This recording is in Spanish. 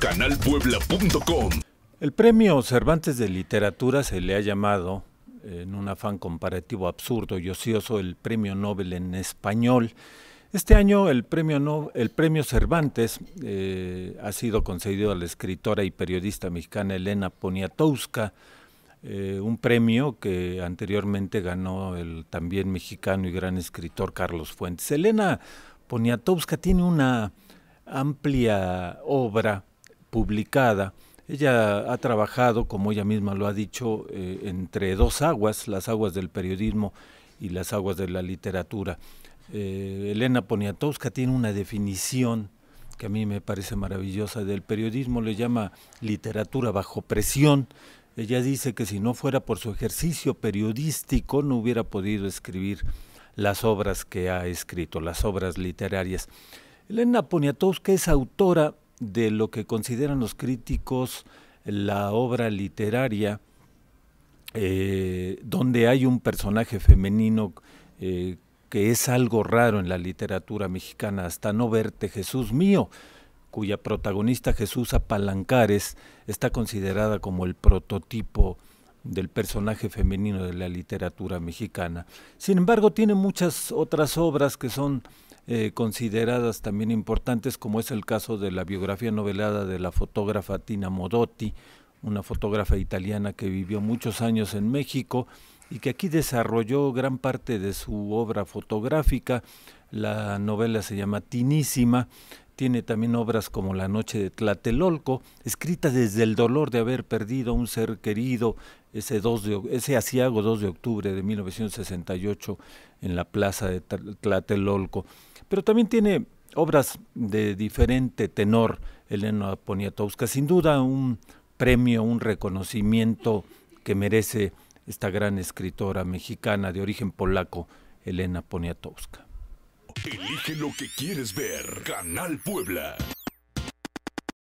Canalpuebla.com El premio Cervantes de Literatura se le ha llamado, en un afán comparativo absurdo y ocioso, el premio Nobel en español. Este año el premio, el premio Cervantes eh, ha sido concedido a la escritora y periodista mexicana Elena Poniatowska, eh, un premio que anteriormente ganó el también mexicano y gran escritor Carlos Fuentes. Elena Poniatowska tiene una amplia obra publicada. Ella ha trabajado, como ella misma lo ha dicho, eh, entre dos aguas, las aguas del periodismo y las aguas de la literatura. Eh, Elena Poniatowska tiene una definición que a mí me parece maravillosa del periodismo, le llama literatura bajo presión. Ella dice que si no fuera por su ejercicio periodístico no hubiera podido escribir las obras que ha escrito, las obras literarias. Elena Poniatowska es autora de lo que consideran los críticos la obra literaria, eh, donde hay un personaje femenino eh, que es algo raro en la literatura mexicana, hasta no verte Jesús mío, cuya protagonista Jesús Apalancares está considerada como el prototipo del personaje femenino de la literatura mexicana. Sin embargo, tiene muchas otras obras que son eh, consideradas también importantes, como es el caso de la biografía novelada de la fotógrafa Tina Modotti, una fotógrafa italiana que vivió muchos años en México y que aquí desarrolló gran parte de su obra fotográfica. La novela se llama Tinísima, tiene también obras como La Noche de Tlatelolco, escritas desde el dolor de haber perdido a un ser querido, ese, 2 de, ese asiago 2 de octubre de 1968 en la plaza de Tlatelolco. Pero también tiene obras de diferente tenor, Elena Poniatowska. Sin duda, un premio, un reconocimiento que merece esta gran escritora mexicana de origen polaco, Elena Poniatowska. Elige lo que quieres ver. Canal Puebla.